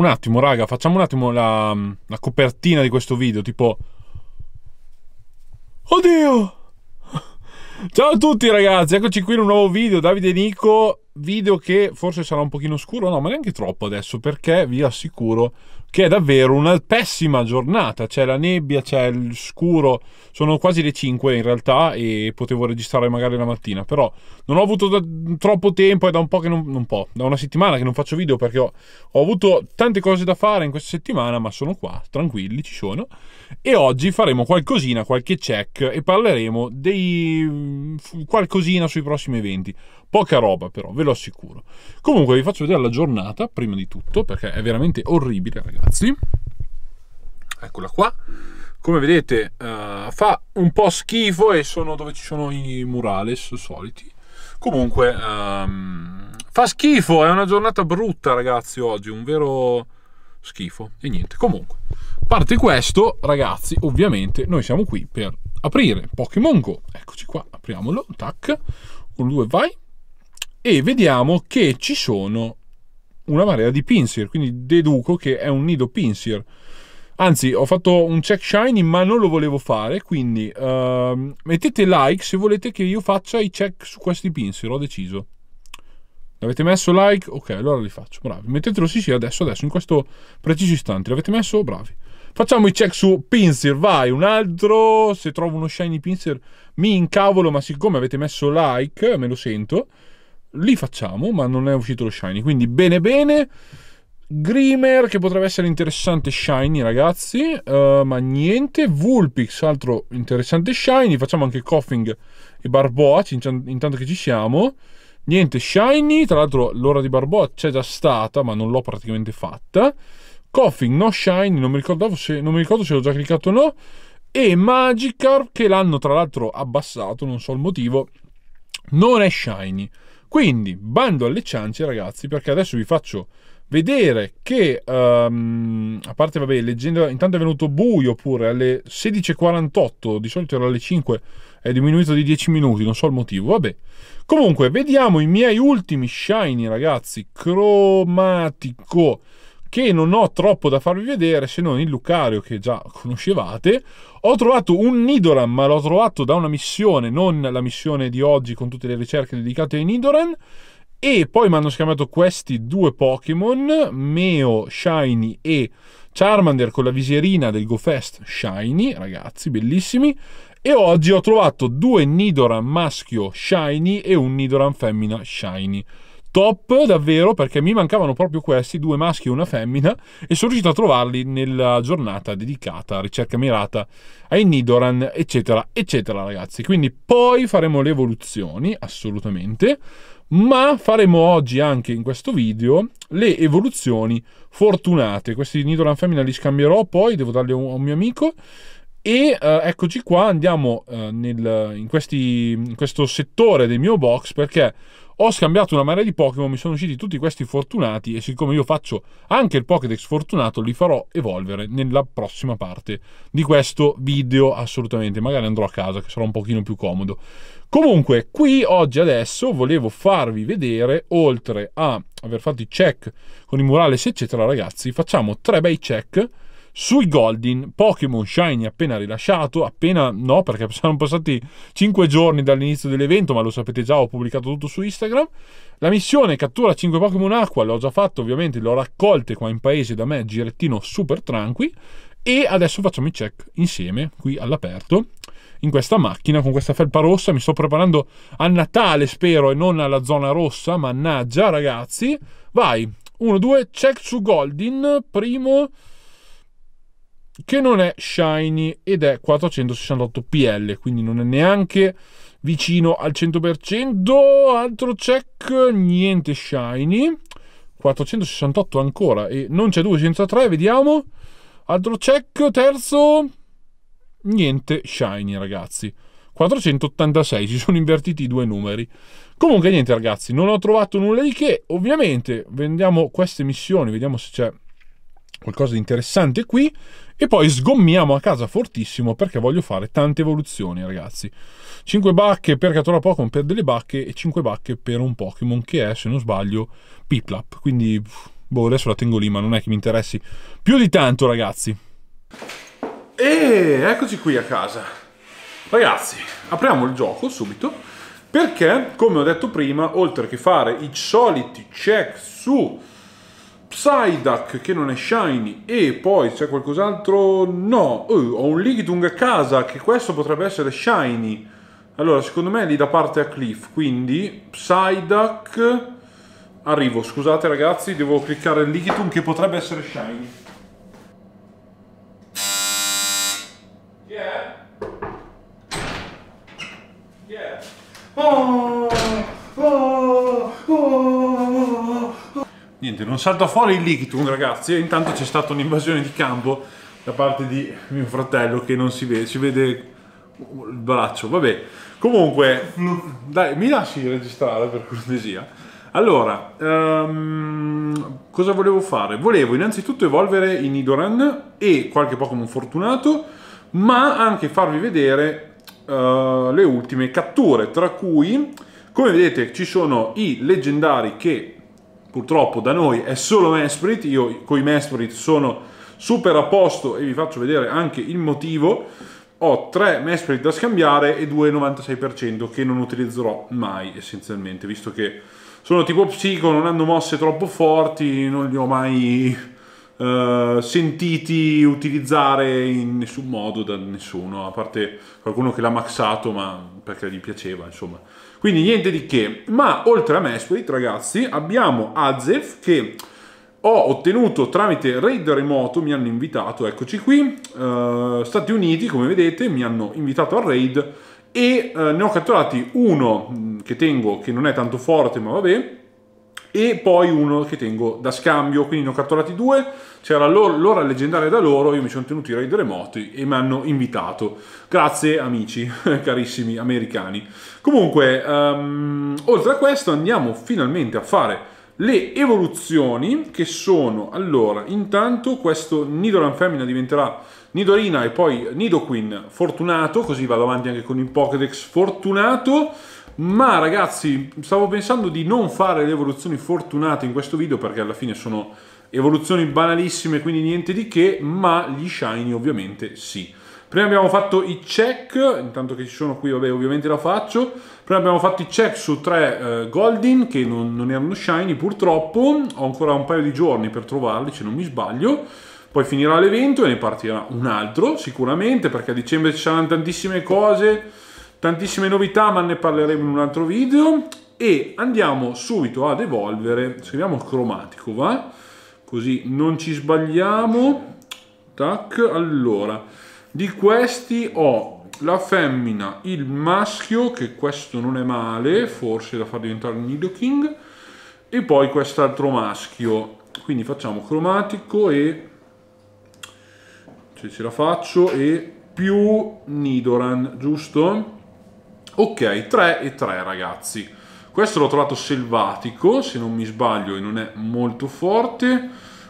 Un attimo, raga, facciamo un attimo la, la copertina di questo video, tipo... Oddio! Ciao a tutti ragazzi, eccoci qui in un nuovo video, Davide Nico, video che forse sarà un pochino scuro, no ma neanche troppo adesso perché vi assicuro che è davvero una pessima giornata. C'è la nebbia, c'è il scuro. Sono quasi le 5 in realtà e potevo registrare magari la mattina, però non ho avuto da, troppo tempo. È da un po' che non, non po', da una settimana che non faccio video perché ho, ho avuto tante cose da fare in questa settimana, ma sono qua, tranquilli, ci sono. E oggi faremo qualcosina, qualche check e parleremo dei qualcosina sui prossimi eventi. Poca roba però, ve lo assicuro. Comunque vi faccio vedere la giornata prima di tutto perché è veramente orribile, ragazzi ragazzi eccola qua come vedete uh, fa un po' schifo e sono dove ci sono i murales soliti comunque um, fa schifo è una giornata brutta ragazzi oggi un vero schifo e niente comunque a parte questo ragazzi ovviamente noi siamo qui per aprire Pokémon Go eccoci qua apriamolo tac un due vai e vediamo che ci sono una marea di pinsier, quindi deduco che è un nido pinsier. Anzi, ho fatto un check shiny, ma non lo volevo fare, quindi uh, mettete like se volete che io faccia i check su questi pinsier, ho deciso. L'avete messo like? Ok, allora li faccio, bravi. Mettetelo sì sì adesso, adesso, in questo preciso istante. L'avete messo? Bravi. Facciamo i check su Pinsir, vai, un altro, se trovo uno shiny Pinsir mi incavolo, ma siccome avete messo like, me lo sento, li facciamo, ma non è uscito lo shiny, quindi bene bene. Grimer che potrebbe essere interessante shiny ragazzi, uh, ma niente. Vulpix, altro interessante shiny, facciamo anche Coughing e Barboa intanto che ci siamo. Niente shiny, tra l'altro l'ora di Barboa c'è già stata, ma non l'ho praticamente fatta. Coughing, no shiny, non mi ricordo se, non mi ricordo se l'ho già cliccato o no. E Magikarp che l'hanno tra l'altro abbassato, non so il motivo, non è shiny. Quindi bando alle ciance, ragazzi, perché adesso vi faccio vedere che um, a parte vabbè leggendo intanto è venuto buio pure alle 16.48 di solito era alle 5 è diminuito di 10 minuti non so il motivo vabbè comunque vediamo i miei ultimi shiny ragazzi cromatico che non ho troppo da farvi vedere se non il Lucario che già conoscevate. Ho trovato un Nidoran, ma l'ho trovato da una missione, non la missione di oggi con tutte le ricerche dedicate ai Nidoran. E poi mi hanno scambiato questi due Pokémon, Meo, Shiny e Charmander con la visierina del GoFest Shiny, ragazzi, bellissimi. E oggi ho trovato due Nidoran maschio Shiny e un Nidoran femmina Shiny top davvero perché mi mancavano proprio questi due maschi e una femmina e sono riuscito a trovarli nella giornata dedicata a ricerca mirata ai Nidoran eccetera eccetera ragazzi quindi poi faremo le evoluzioni assolutamente ma faremo oggi anche in questo video le evoluzioni fortunate questi Nidoran femmina li scambierò poi devo darli a un mio amico e eh, eccoci qua, andiamo eh, nel, in, questi, in, questo settore del mio box perché ho scambiato una marea di Pokémon, mi sono usciti tutti questi fortunati e siccome io faccio anche il Pokédex fortunato li farò evolvere nella prossima parte di questo video assolutamente, magari andrò a casa che sarà un pochino più comodo. Comunque qui oggi adesso volevo farvi vedere, oltre a aver fatto i check con i murales eccetera ragazzi, facciamo tre bei check sui Goldin, Pokémon Shiny appena rilasciato, appena no perché sono passati 5 giorni dall'inizio dell'evento, ma lo sapete già, ho pubblicato tutto su Instagram. La missione cattura 5 Pokémon acqua, l'ho già fatto ovviamente, l'ho raccolte qua in paese da me, girettino super tranqui. E adesso facciamo i check insieme qui all'aperto in questa macchina con questa felpa rossa. Mi sto preparando a Natale, spero, e non alla zona rossa. Mannaggia, ragazzi. Vai, 1, 2, check su Goldin. Primo, che non è shiny ed è 468 PL, quindi non è neanche vicino al 100%. Altro check, niente shiny. 468 ancora e non c'è 203, vediamo. Altro check, terzo. Niente shiny, ragazzi. 486, si sono invertiti i due numeri. Comunque niente ragazzi, non ho trovato nulla di che. Ovviamente vendiamo queste missioni, vediamo se c'è qualcosa di interessante qui e poi sgommiamo a casa fortissimo perché voglio fare tante evoluzioni ragazzi 5 bacche per cattura Pokémon per delle bacche e 5 bacche per un Pokémon che è se non sbaglio Piplap quindi boh adesso la tengo lì ma non è che mi interessi più di tanto ragazzi e eccoci qui a casa ragazzi apriamo il gioco subito perché come ho detto prima oltre che fare i soliti check su Psyduck che non è shiny e poi c'è qualcos'altro no oh, ho un Ligidung a casa che questo potrebbe essere shiny allora secondo me è lì da parte a Cliff quindi Psyduck arrivo scusate ragazzi devo cliccare il Ligidung che potrebbe essere shiny yeah. Yeah. Oh. Niente, non salta fuori il Liquitun, ragazzi. Intanto c'è stata un'invasione di campo da parte di mio fratello che non si vede, si vede il braccio. Vabbè, comunque, dai, mi lasci registrare per cortesia. Allora, um, cosa volevo fare? Volevo innanzitutto evolvere in Nidoran e qualche Pokémon fortunato, ma anche farvi vedere uh, le ultime catture, tra cui, come vedete, ci sono i leggendari che purtroppo da noi è solo Mesprit, io con i Mesprit sono super a posto e vi faccio vedere anche il motivo. Ho 3 Mesprit da scambiare e 96% che non utilizzerò mai essenzialmente, visto che sono tipo psico, non hanno mosse troppo forti, non li ho mai eh, sentiti utilizzare in nessun modo da nessuno, a parte qualcuno che l'ha maxato, ma perché gli piaceva, insomma. Quindi niente di che. Ma oltre a Meshplate, ragazzi, abbiamo Azef che ho ottenuto tramite raid remoto, mi hanno invitato, eccoci qui, eh, Stati Uniti, come vedete, mi hanno invitato al raid e eh, ne ho catturati uno mm, che tengo che non è tanto forte, ma vabbè, e poi uno che tengo da scambio, quindi ne ho catturati due, c'era l'ora leggendaria da loro, io mi sono tenuto i raid remoti e mi hanno invitato. Grazie amici, carissimi americani. Comunque, um, oltre a questo andiamo finalmente a fare le evoluzioni che sono, allora, intanto questo Nidoran femmina diventerà Nidorina e poi Nidoqueen fortunato, così vado avanti anche con il Pokédex fortunato ma ragazzi stavo pensando di non fare le evoluzioni fortunate in questo video perché alla fine sono evoluzioni banalissime quindi niente di che ma gli shiny ovviamente sì prima abbiamo fatto i check intanto che ci sono qui vabbè ovviamente la faccio prima abbiamo fatto i check su tre eh, golden che non, non erano shiny purtroppo ho ancora un paio di giorni per trovarli se non mi sbaglio poi finirà l'evento e ne partirà un altro sicuramente perché a dicembre ci saranno tantissime cose Tantissime novità, ma ne parleremo in un altro video. E andiamo subito ad evolvere, scriviamo cromatico, va? Così non ci sbagliamo. Tac, allora, di questi ho la femmina, il maschio, che questo non è male, forse da far diventare un Nidoking, e poi quest'altro maschio. Quindi facciamo cromatico e, se ce la faccio, e più Nidoran, giusto? Ok, 3 e 3 ragazzi. Questo l'ho trovato selvatico, se non mi sbaglio, e non è molto forte.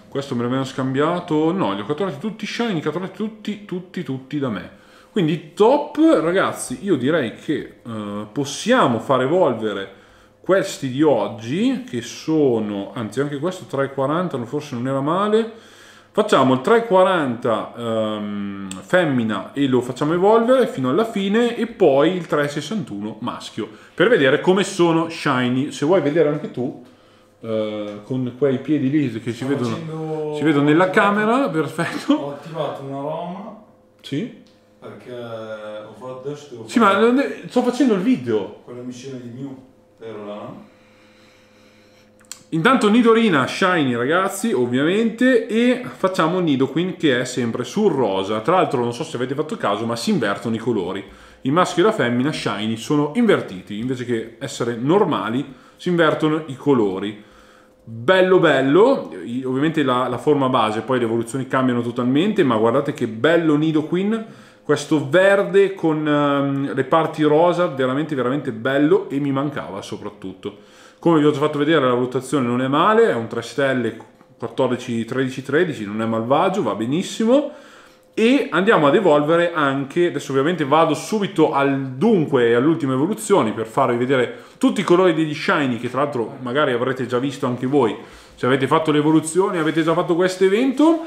Questo me l'avevano scambiato. No, li ho catturati tutti shiny, catturati tutti, tutti, tutti da me. Quindi top, ragazzi, io direi che eh, possiamo far evolvere questi di oggi, che sono, anzi anche questo 3,40, forse non era male. Facciamo il 340 um, ehm, femmina e lo facciamo evolvere fino alla fine e poi il 361 maschio per vedere come sono shiny. Se vuoi vedere anche tu uh, con quei piedi lì che si vedono, facendo... si vedono, nella camera, perfetto. Ho attivato una Roma. Sì. Perché ho fatto adesso Sì, ma sto facendo il video. Con la missione di New, vero là? Intanto Nidorina Shiny ragazzi ovviamente e facciamo Nidoqueen che è sempre sul rosa Tra l'altro non so se avete fatto caso ma si invertono i colori Il maschio e la femmina Shiny sono invertiti invece che essere normali si invertono i colori Bello bello, ovviamente la, la forma base poi le evoluzioni cambiano totalmente Ma guardate che bello Nidoqueen questo verde con um, le parti rosa veramente veramente bello e mi mancava soprattutto come vi ho già fatto vedere la valutazione non è male, è un 3 stelle 14, 13, 13, non è malvagio, va benissimo. E andiamo ad evolvere anche, adesso ovviamente vado subito al dunque e all'ultima evoluzione per farvi vedere tutti i colori degli shiny che tra l'altro magari avrete già visto anche voi se avete fatto le evoluzioni, avete già fatto questo evento,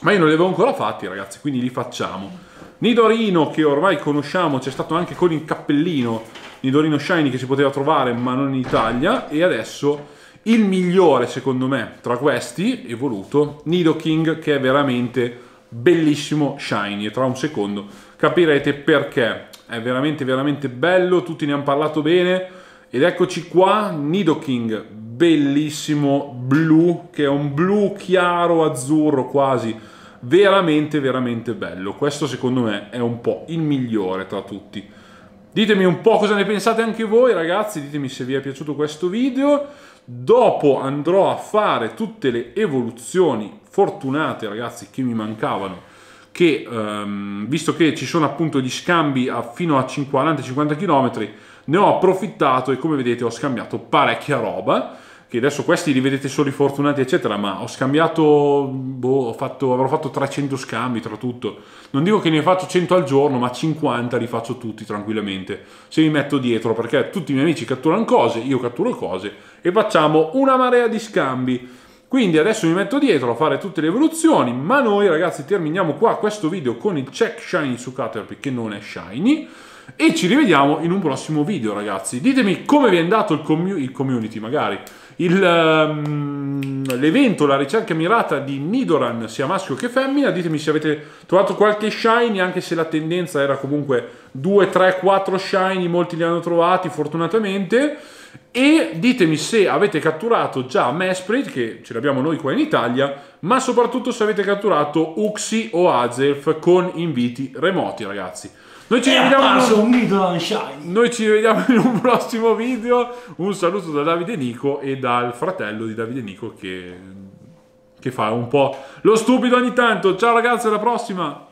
ma io non li avevo ancora fatti ragazzi, quindi li facciamo. Nidorino che ormai conosciamo, c'è stato anche con il cappellino Nidorino Shiny che si poteva trovare ma non in Italia e adesso il migliore secondo me tra questi, evoluto, Nidoking che è veramente bellissimo Shiny e tra un secondo capirete perché è veramente veramente bello, tutti ne hanno parlato bene ed eccoci qua, Nidoking, bellissimo blu, che è un blu chiaro azzurro quasi, veramente veramente bello. Questo secondo me è un po' il migliore tra tutti. Ditemi un po' cosa ne pensate anche voi ragazzi, ditemi se vi è piaciuto questo video. Dopo andrò a fare tutte le evoluzioni fortunate ragazzi che mi mancavano che ehm, visto che ci sono appunto gli scambi a fino a 40-50 km ne ho approfittato e come vedete ho scambiato parecchia roba che adesso questi li vedete solo i fortunati eccetera ma ho scambiato boh, ho fatto, avrò fatto 300 scambi tra tutto non dico che ne faccio 100 al giorno ma 50 li faccio tutti tranquillamente se mi metto dietro perché tutti i miei amici catturano cose io catturo cose e facciamo una marea di scambi quindi adesso mi metto dietro a fare tutte le evoluzioni ma noi ragazzi terminiamo qua questo video con il check shiny su Caterpie che non è shiny e ci rivediamo in un prossimo video ragazzi ditemi come vi è andato il, commu il community magari il, um, l'evento, la ricerca mirata di Nidoran, sia maschio che femmina, ditemi se avete trovato qualche shiny, anche se la tendenza era comunque 2, 3, 4 shiny, molti li hanno trovati fortunatamente. E ditemi se avete catturato già Mesprit, che ce l'abbiamo noi qua in Italia, ma soprattutto se avete catturato Uxi o Azelf con inviti remoti, ragazzi. Noi ci, vediamo in... Noi ci rivediamo in un prossimo video. Un saluto da Davide Nico e dal fratello di Davide Nico che, che fa un po' lo stupido ogni tanto. Ciao ragazzi, alla prossima!